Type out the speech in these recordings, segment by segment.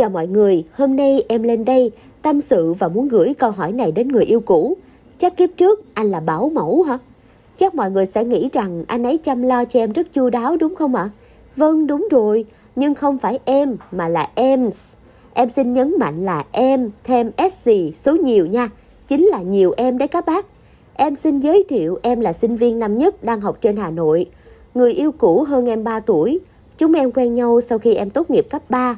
Chào mọi người, hôm nay em lên đây tâm sự và muốn gửi câu hỏi này đến người yêu cũ. Chắc kiếp trước anh là bảo mẫu hả? Chắc mọi người sẽ nghĩ rằng anh ấy chăm lo cho em rất chu đáo đúng không ạ? Vâng đúng rồi, nhưng không phải em mà là em. Em xin nhấn mạnh là em thêm S số nhiều nha, chính là nhiều em đấy các bác. Em xin giới thiệu em là sinh viên năm nhất đang học trên Hà Nội. Người yêu cũ hơn em 3 tuổi. Chúng em quen nhau sau khi em tốt nghiệp cấp 3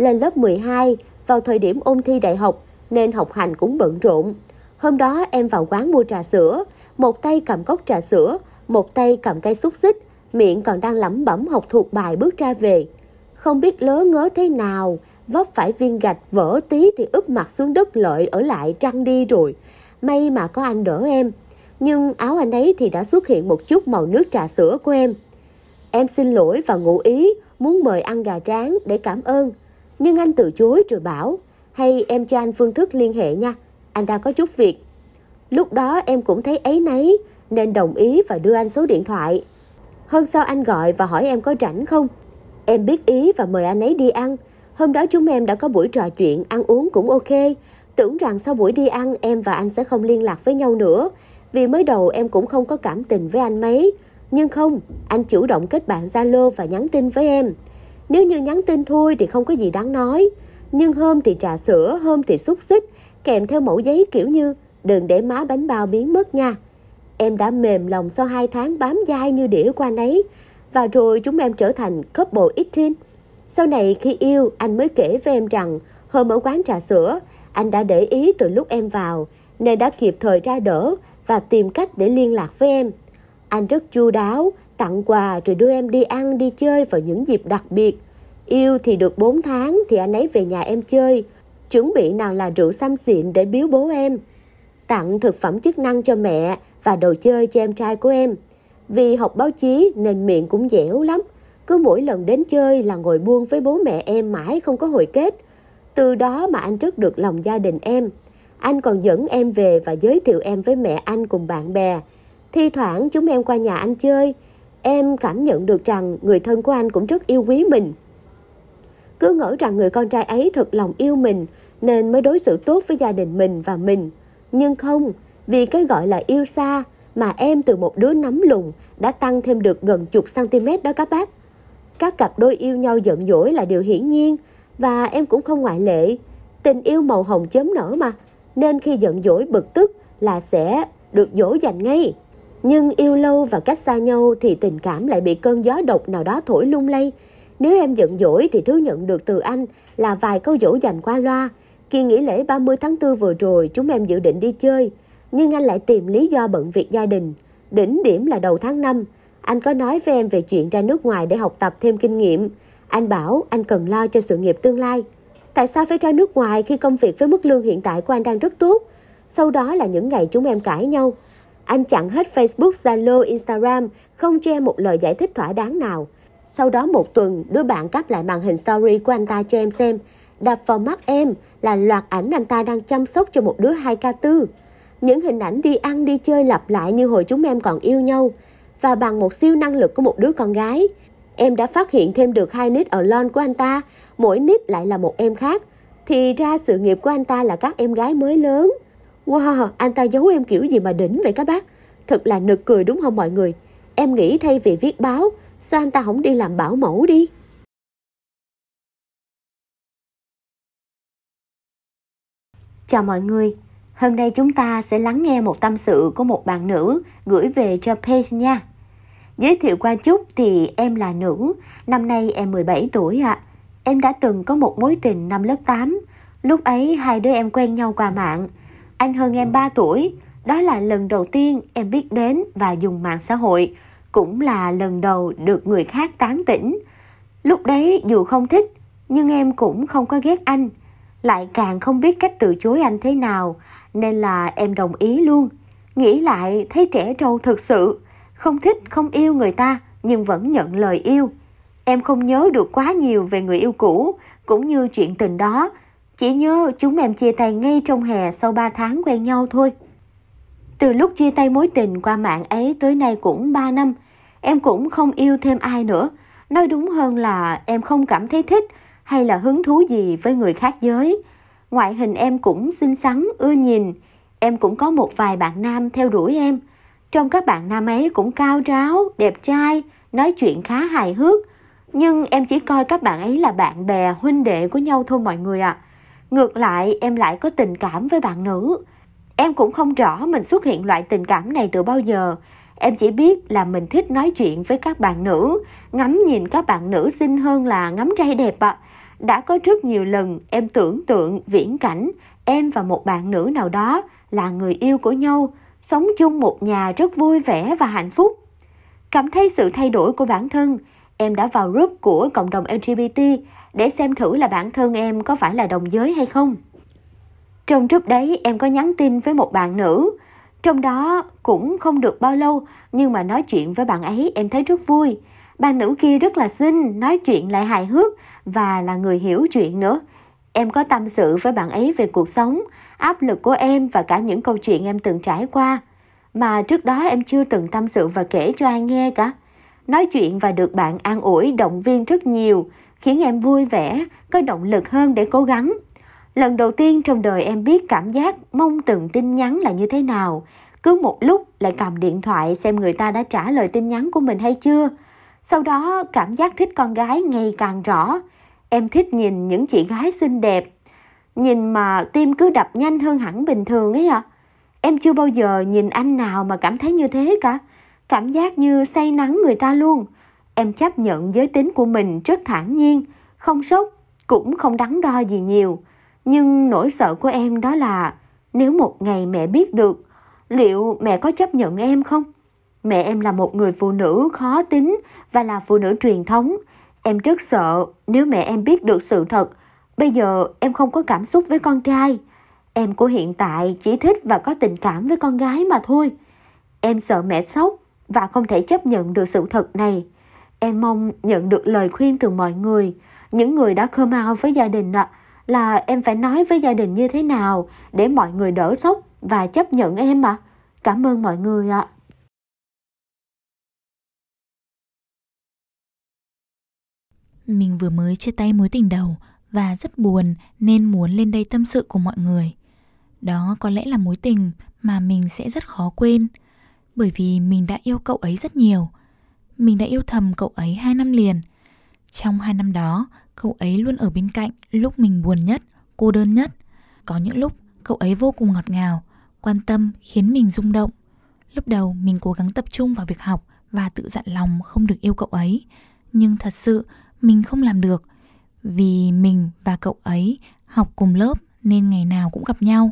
lên lớp 12 vào thời điểm ôn thi đại học nên học hành cũng bận rộn. Hôm đó em vào quán mua trà sữa, một tay cầm cốc trà sữa, một tay cầm cây xúc xích, miệng còn đang lẩm bẩm học thuộc bài bước ra về. Không biết lớ ngớ thế nào, vấp phải viên gạch vỡ tí thì úp mặt xuống đất lợi ở lại trăng đi rồi. May mà có anh đỡ em. Nhưng áo anh ấy thì đã xuất hiện một chút màu nước trà sữa của em. Em xin lỗi và ngụ ý muốn mời ăn gà tráng để cảm ơn. Nhưng anh từ chối rồi bảo, hay em cho anh phương thức liên hệ nha, anh đang có chút việc. Lúc đó em cũng thấy ấy nấy, nên đồng ý và đưa anh số điện thoại. Hôm sau anh gọi và hỏi em có rảnh không. Em biết ý và mời anh ấy đi ăn. Hôm đó chúng em đã có buổi trò chuyện, ăn uống cũng ok. Tưởng rằng sau buổi đi ăn em và anh sẽ không liên lạc với nhau nữa. Vì mới đầu em cũng không có cảm tình với anh mấy. Nhưng không, anh chủ động kết bạn Zalo và nhắn tin với em. Nếu như nhắn tin thôi thì không có gì đáng nói. Nhưng hôm thì trà sữa, hôm thì xúc xích, kèm theo mẫu giấy kiểu như đừng để má bánh bao biến mất nha. Em đã mềm lòng sau 2 tháng bám dai như đĩa qua nấy. Và rồi chúng em trở thành couple eating. Sau này khi yêu, anh mới kể với em rằng hôm ở quán trà sữa, anh đã để ý từ lúc em vào, nên đã kịp thời ra đỡ và tìm cách để liên lạc với em. Anh rất chu đáo, tặng quà rồi đưa em đi ăn đi chơi vào những dịp đặc biệt. Yêu thì được 4 tháng thì anh ấy về nhà em chơi. Chuẩn bị nào là rượu xăm xịn để biếu bố em. Tặng thực phẩm chức năng cho mẹ và đồ chơi cho em trai của em. Vì học báo chí nên miệng cũng dẻo lắm. Cứ mỗi lần đến chơi là ngồi buông với bố mẹ em mãi không có hồi kết. Từ đó mà anh rất được lòng gia đình em. Anh còn dẫn em về và giới thiệu em với mẹ anh cùng bạn bè. Thi thoảng chúng em qua nhà anh chơi, Em cảm nhận được rằng người thân của anh cũng rất yêu quý mình. Cứ ngỡ rằng người con trai ấy thật lòng yêu mình nên mới đối xử tốt với gia đình mình và mình. Nhưng không, vì cái gọi là yêu xa mà em từ một đứa nắm lùng đã tăng thêm được gần chục cm đó các bác. Các cặp đôi yêu nhau giận dỗi là điều hiển nhiên và em cũng không ngoại lệ. Tình yêu màu hồng chớm nở mà, nên khi giận dỗi bực tức là sẽ được dỗ dành ngay. Nhưng yêu lâu và cách xa nhau thì tình cảm lại bị cơn gió độc nào đó thổi lung lay. Nếu em giận dỗi thì thứ nhận được từ anh là vài câu dỗ dành qua loa. Kỳ nghỉ lễ 30 tháng 4 vừa rồi chúng em dự định đi chơi, nhưng anh lại tìm lý do bận việc gia đình. Đỉnh điểm là đầu tháng 5, anh có nói với em về chuyện ra nước ngoài để học tập thêm kinh nghiệm. Anh bảo anh cần lo cho sự nghiệp tương lai. Tại sao phải ra nước ngoài khi công việc với mức lương hiện tại của anh đang rất tốt? Sau đó là những ngày chúng em cãi nhau, anh chặn hết Facebook, Zalo, Instagram, không che một lời giải thích thỏa đáng nào. Sau đó một tuần, đứa bạn cắt lại màn hình story của anh ta cho em xem. Đập vào mắt em là loạt ảnh anh ta đang chăm sóc cho một đứa 2K4. Những hình ảnh đi ăn đi chơi lặp lại như hồi chúng em còn yêu nhau. Và bằng một siêu năng lực của một đứa con gái, em đã phát hiện thêm được hai nít ở lon của anh ta, mỗi nít lại là một em khác. Thì ra sự nghiệp của anh ta là các em gái mới lớn. Wow, anh ta giấu em kiểu gì mà đỉnh vậy các bác? Thật là nực cười đúng không mọi người? Em nghĩ thay vì viết báo, sao anh ta không đi làm bảo mẫu đi? Chào mọi người, hôm nay chúng ta sẽ lắng nghe một tâm sự của một bạn nữ gửi về cho page nha. Giới thiệu qua chút thì em là nữ, năm nay em 17 tuổi ạ. À. Em đã từng có một mối tình năm lớp 8, lúc ấy hai đứa em quen nhau qua mạng – anh hơn em 3 tuổi. Đó là lần đầu tiên em biết đến và dùng mạng xã hội, cũng là lần đầu được người khác tán tỉnh. Lúc đấy dù không thích, nhưng em cũng không có ghét anh, lại càng không biết cách từ chối anh thế nào, nên là em đồng ý luôn. Nghĩ lại thấy trẻ trâu thực sự, không thích không yêu người ta nhưng vẫn nhận lời yêu. Em không nhớ được quá nhiều về người yêu cũ cũng như chuyện tình đó, chỉ nhớ chúng em chia tay ngay trong hè sau 3 tháng quen nhau thôi. Từ lúc chia tay mối tình qua mạng ấy tới nay cũng 3 năm, em cũng không yêu thêm ai nữa. Nói đúng hơn là em không cảm thấy thích hay là hứng thú gì với người khác giới. Ngoại hình em cũng xinh xắn, ưa nhìn. Em cũng có một vài bạn nam theo đuổi em. Trong các bạn nam ấy cũng cao ráo, đẹp trai, nói chuyện khá hài hước. Nhưng em chỉ coi các bạn ấy là bạn bè, huynh đệ của nhau thôi mọi người ạ. À. Ngược lại, em lại có tình cảm với bạn nữ. Em cũng không rõ mình xuất hiện loại tình cảm này từ bao giờ. Em chỉ biết là mình thích nói chuyện với các bạn nữ, ngắm nhìn các bạn nữ xinh hơn là ngắm trai đẹp ạ. Đã có rất nhiều lần em tưởng tượng viễn cảnh em và một bạn nữ nào đó là người yêu của nhau, sống chung một nhà rất vui vẻ và hạnh phúc. Cảm thấy sự thay đổi của bản thân, em đã vào group của cộng đồng LGBT để xem thử là bản thân em có phải là đồng giới hay không. Trong trước đấy em có nhắn tin với một bạn nữ, trong đó cũng không được bao lâu nhưng mà nói chuyện với bạn ấy em thấy rất vui. Bạn nữ kia rất là xinh, nói chuyện lại hài hước và là người hiểu chuyện nữa. Em có tâm sự với bạn ấy về cuộc sống, áp lực của em và cả những câu chuyện em từng trải qua. Mà trước đó em chưa từng tâm sự và kể cho ai nghe cả. Nói chuyện và được bạn an ủi, động viên rất nhiều, khiến em vui vẻ, có động lực hơn để cố gắng. Lần đầu tiên trong đời em biết cảm giác mong từng tin nhắn là như thế nào. Cứ một lúc lại cầm điện thoại xem người ta đã trả lời tin nhắn của mình hay chưa. Sau đó cảm giác thích con gái ngày càng rõ. Em thích nhìn những chị gái xinh đẹp. Nhìn mà tim cứ đập nhanh hơn hẳn bình thường ấy ạ. Em chưa bao giờ nhìn anh nào mà cảm thấy như thế cả. Cảm giác như say nắng người ta luôn em chấp nhận giới tính của mình rất thản nhiên, không sốc, cũng không đắn đo gì nhiều. Nhưng nỗi sợ của em đó là nếu một ngày mẹ biết được, liệu mẹ có chấp nhận em không? Mẹ em là một người phụ nữ khó tính và là phụ nữ truyền thống. Em rất sợ nếu mẹ em biết được sự thật, bây giờ em không có cảm xúc với con trai. Em của hiện tại chỉ thích và có tình cảm với con gái mà thôi. Em sợ mẹ sốc và không thể chấp nhận được sự thật này. Em mong nhận được lời khuyên từ mọi người, những người đã khơ mau với gia đình ạ, là em phải nói với gia đình như thế nào để mọi người đỡ sốc và chấp nhận em ạ. Cảm ơn mọi người ạ. Mình vừa mới chia tay mối tình đầu và rất buồn nên muốn lên đây tâm sự của mọi người. Đó có lẽ là mối tình mà mình sẽ rất khó quên bởi vì mình đã yêu cậu ấy rất nhiều – mình đã yêu thầm cậu ấy hai năm liền. Trong hai năm đó, cậu ấy luôn ở bên cạnh lúc mình buồn nhất, cô đơn nhất. Có những lúc cậu ấy vô cùng ngọt ngào, quan tâm khiến mình rung động. Lúc đầu mình cố gắng tập trung vào việc học và tự dặn lòng không được yêu cậu ấy, nhưng thật sự mình không làm được vì mình và cậu ấy học cùng lớp nên ngày nào cũng gặp nhau.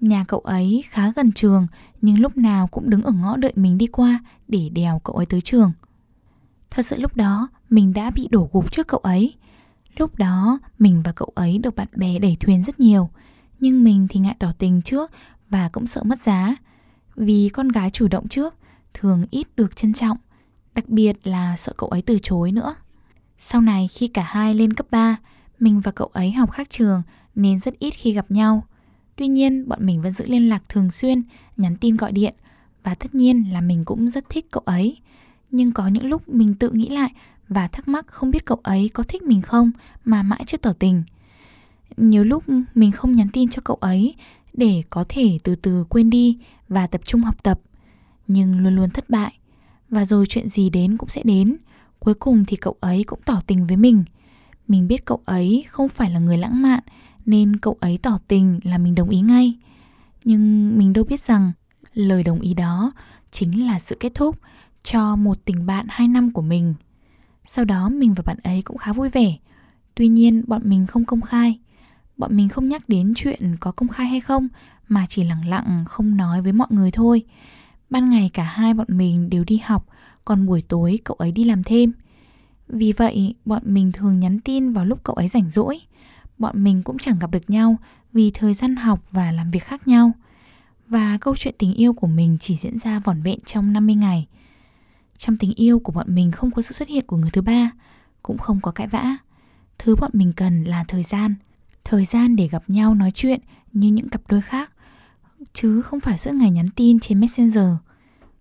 Nhà cậu ấy khá gần trường nhưng lúc nào cũng đứng ở ngõ đợi mình đi qua để đèo cậu ấy tới trường. Thật sự lúc đó mình đã bị đổ gục trước cậu ấy Lúc đó mình và cậu ấy được bạn bè đẩy thuyền rất nhiều Nhưng mình thì ngại tỏ tình trước và cũng sợ mất giá Vì con gái chủ động trước thường ít được trân trọng Đặc biệt là sợ cậu ấy từ chối nữa Sau này khi cả hai lên cấp 3 Mình và cậu ấy học khác trường nên rất ít khi gặp nhau Tuy nhiên bọn mình vẫn giữ liên lạc thường xuyên, nhắn tin gọi điện Và tất nhiên là mình cũng rất thích cậu ấy nhưng có những lúc mình tự nghĩ lại và thắc mắc không biết cậu ấy có thích mình không mà mãi chưa tỏ tình. Nhiều lúc mình không nhắn tin cho cậu ấy để có thể từ từ quên đi và tập trung học tập, nhưng luôn luôn thất bại. Và rồi chuyện gì đến cũng sẽ đến, cuối cùng thì cậu ấy cũng tỏ tình với mình. Mình biết cậu ấy không phải là người lãng mạn nên cậu ấy tỏ tình là mình đồng ý ngay. Nhưng mình đâu biết rằng lời đồng ý đó chính là sự kết thúc cho một tình bạn 2 năm của mình. Sau đó mình và bạn ấy cũng khá vui vẻ. Tuy nhiên bọn mình không công khai. Bọn mình không nhắc đến chuyện có công khai hay không mà chỉ lặng lặng không nói với mọi người thôi. Ban ngày cả hai bọn mình đều đi học, còn buổi tối cậu ấy đi làm thêm. Vì vậy, bọn mình thường nhắn tin vào lúc cậu ấy rảnh rỗi. Bọn mình cũng chẳng gặp được nhau vì thời gian học và làm việc khác nhau. Và câu chuyện tình yêu của mình chỉ diễn ra vỏn vẹn trong 50 ngày – trong tình yêu của bọn mình không có sự xuất hiện của người thứ ba, cũng không có cãi vã. Thứ bọn mình cần là thời gian, thời gian để gặp nhau nói chuyện như những cặp đôi khác, chứ không phải suốt ngày nhắn tin trên Messenger.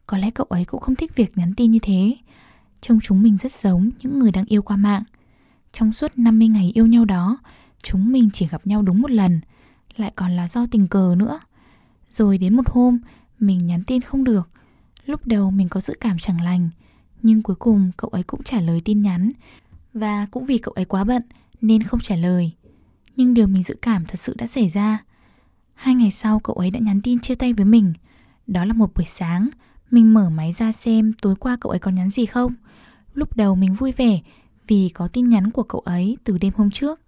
Có lẽ cậu ấy cũng không thích việc nhắn tin như thế. Trông chúng mình rất giống những người đang yêu qua mạng. Trong suốt 50 ngày yêu nhau đó, chúng mình chỉ gặp nhau đúng một lần, lại còn là do tình cờ nữa. Rồi đến một hôm, mình nhắn tin không được, Lúc đầu mình có dự cảm chẳng lành, nhưng cuối cùng cậu ấy cũng trả lời tin nhắn và cũng vì cậu ấy quá bận nên không trả lời. Nhưng điều mình dự cảm thật sự đã xảy ra. Hai ngày sau cậu ấy đã nhắn tin chia tay với mình. Đó là một buổi sáng, mình mở máy ra xem tối qua cậu ấy có nhắn gì không. Lúc đầu mình vui vẻ vì có tin nhắn của cậu ấy từ đêm hôm trước.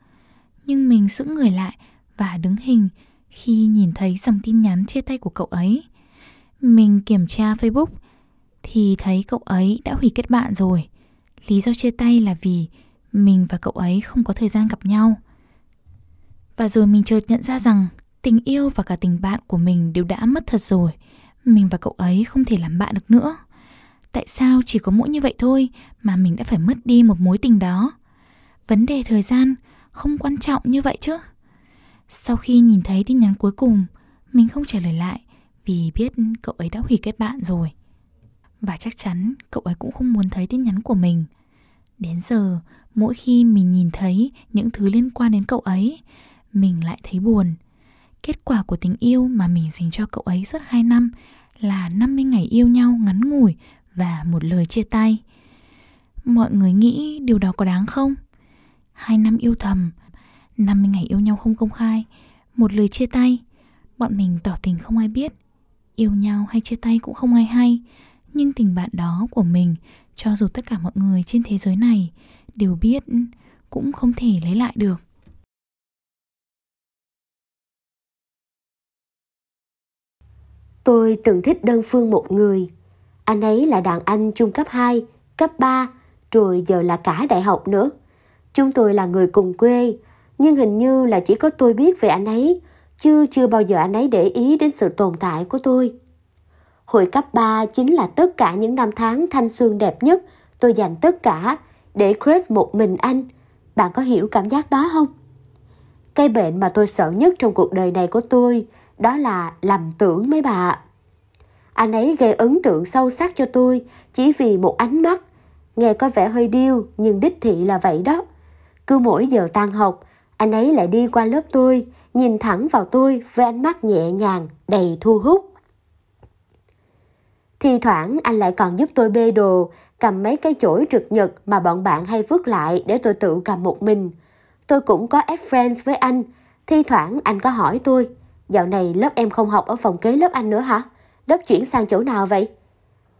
Nhưng mình sững người lại và đứng hình khi nhìn thấy dòng tin nhắn chia tay của cậu ấy. Mình kiểm tra Facebook thì thấy cậu ấy đã hủy kết bạn rồi. Lý do chia tay là vì mình và cậu ấy không có thời gian gặp nhau. Và rồi mình chợt nhận ra rằng tình yêu và cả tình bạn của mình đều đã mất thật rồi. Mình và cậu ấy không thể làm bạn được nữa. Tại sao chỉ có mỗi như vậy thôi mà mình đã phải mất đi một mối tình đó? Vấn đề thời gian không quan trọng như vậy chứ. Sau khi nhìn thấy tin nhắn cuối cùng, mình không trả lời lại vì biết cậu ấy đã hủy kết bạn rồi. Và chắc chắn cậu ấy cũng không muốn thấy tin nhắn của mình. Đến giờ, mỗi khi mình nhìn thấy những thứ liên quan đến cậu ấy, mình lại thấy buồn. Kết quả của tình yêu mà mình dành cho cậu ấy suốt 2 năm là 50 ngày yêu nhau ngắn ngủi và một lời chia tay. Mọi người nghĩ điều đó có đáng không? 2 năm yêu thầm, 50 ngày yêu nhau không công khai, một lời chia tay. Bọn mình tỏ tình không ai biết, Yêu nhau hay chia tay cũng không ai hay Nhưng tình bạn đó của mình Cho dù tất cả mọi người trên thế giới này Đều biết Cũng không thể lấy lại được Tôi từng thích đơn phương một người Anh ấy là đàn anh trung cấp 2, cấp 3 Rồi giờ là cả đại học nữa Chúng tôi là người cùng quê Nhưng hình như là chỉ có tôi biết về anh ấy chứ chưa bao giờ anh ấy để ý đến sự tồn tại của tôi. Hồi cấp 3 chính là tất cả những năm tháng thanh xuân đẹp nhất tôi dành tất cả để Chris một mình anh. Bạn có hiểu cảm giác đó không? cây bệnh mà tôi sợ nhất trong cuộc đời này của tôi đó là lầm tưởng mấy bà. Anh ấy gây ấn tượng sâu sắc cho tôi chỉ vì một ánh mắt. Nghe có vẻ hơi điêu nhưng đích thị là vậy đó. Cứ mỗi giờ tan học, anh ấy lại đi qua lớp tôi nhìn thẳng vào tôi với ánh mắt nhẹ nhàng, đầy thu hút. Thì thoảng anh lại còn giúp tôi bê đồ, cầm mấy cái chổi trượt nhật mà bọn bạn hay vứt lại để tôi tự cầm một mình. Tôi cũng có ad friends với anh, thi thoảng anh có hỏi tôi, dạo này lớp em không học ở phòng kế lớp anh nữa hả? Lớp chuyển sang chỗ nào vậy?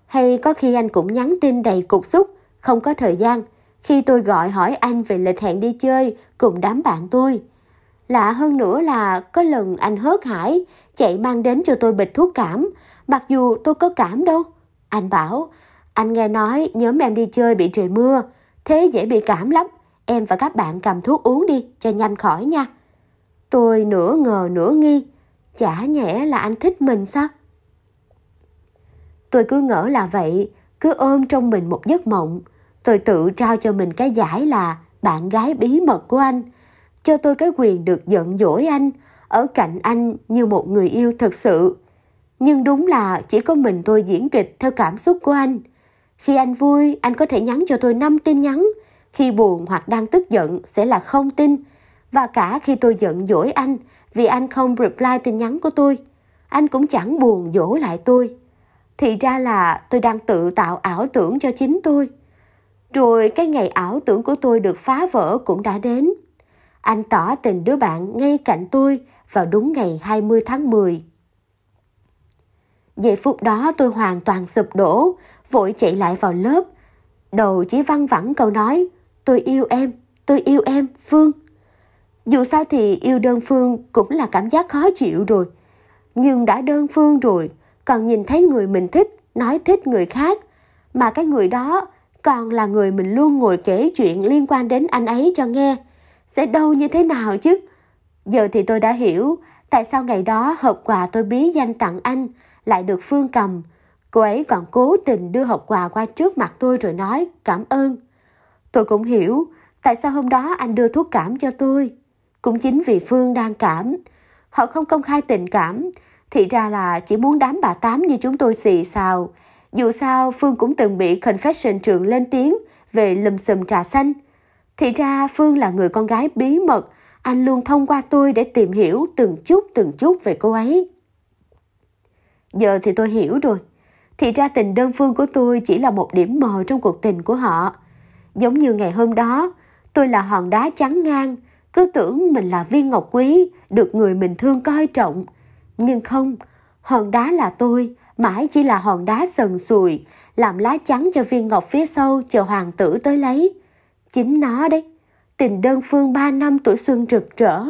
Hay có khi anh cũng nhắn tin đầy cục xúc, không có thời gian, khi tôi gọi hỏi anh về lịch hẹn đi chơi cùng đám bạn tôi. Lạ hơn nữa là có lần anh hớt hải, chạy mang đến cho tôi bịch thuốc cảm, mặc dù tôi có cảm đâu. Anh bảo, anh nghe nói nhóm em đi chơi bị trời mưa, thế dễ bị cảm lắm. Em và các bạn cầm thuốc uống đi cho nhanh khỏi nha. Tôi nửa ngờ nửa nghi, chả nhẽ là anh thích mình sao? Tôi cứ ngỡ là vậy, cứ ôm trong mình một giấc mộng. Tôi tự trao cho mình cái giải là bạn gái bí mật của anh cho tôi cái quyền được giận dỗi anh, ở cạnh anh như một người yêu thật sự. Nhưng đúng là chỉ có mình tôi diễn kịch theo cảm xúc của anh. Khi anh vui, anh có thể nhắn cho tôi 5 tin nhắn. Khi buồn hoặc đang tức giận sẽ là không tin. Và cả khi tôi giận dỗi anh vì anh không reply tin nhắn của tôi, anh cũng chẳng buồn dỗ lại tôi. Thì ra là tôi đang tự tạo ảo tưởng cho chính tôi. Rồi cái ngày ảo tưởng của tôi được phá vỡ cũng đã đến. Anh tỏ tình đứa bạn ngay cạnh tôi vào đúng ngày 20 tháng 10. Giây phút đó tôi hoàn toàn sụp đổ, vội chạy lại vào lớp. Đầu chỉ văng vẳng câu nói, tôi yêu em, tôi yêu em, Phương. Dù sao thì yêu đơn phương cũng là cảm giác khó chịu rồi. Nhưng đã đơn phương rồi, còn nhìn thấy người mình thích, nói thích người khác. Mà cái người đó còn là người mình luôn ngồi kể chuyện liên quan đến anh ấy cho nghe. Sẽ đau như thế nào chứ? Giờ thì tôi đã hiểu tại sao ngày đó hộp quà tôi bí danh tặng anh lại được Phương cầm. Cô ấy còn cố tình đưa hộp quà qua trước mặt tôi rồi nói cảm ơn. Tôi cũng hiểu tại sao hôm đó anh đưa thuốc cảm cho tôi. Cũng chính vì Phương đang cảm. Họ không công khai tình cảm. Thì ra là chỉ muốn đám bà Tám như chúng tôi xì xào. Dù sao Phương cũng từng bị confession trường lên tiếng về lùm xùm trà xanh. Thì ra Phương là người con gái bí mật, anh luôn thông qua tôi để tìm hiểu từng chút từng chút về cô ấy. Giờ thì tôi hiểu rồi. Thì ra tình đơn phương của tôi chỉ là một điểm mờ trong cuộc tình của họ. Giống như ngày hôm đó, tôi là hòn đá trắng ngang, cứ tưởng mình là viên ngọc quý, được người mình thương coi trọng. Nhưng không, hòn đá là tôi, mãi chỉ là hòn đá sần sùi, làm lá trắng cho viên ngọc phía sau chờ hoàng tử tới lấy chính nó đấy tình đơn phương ba năm tuổi xuân rực rỡ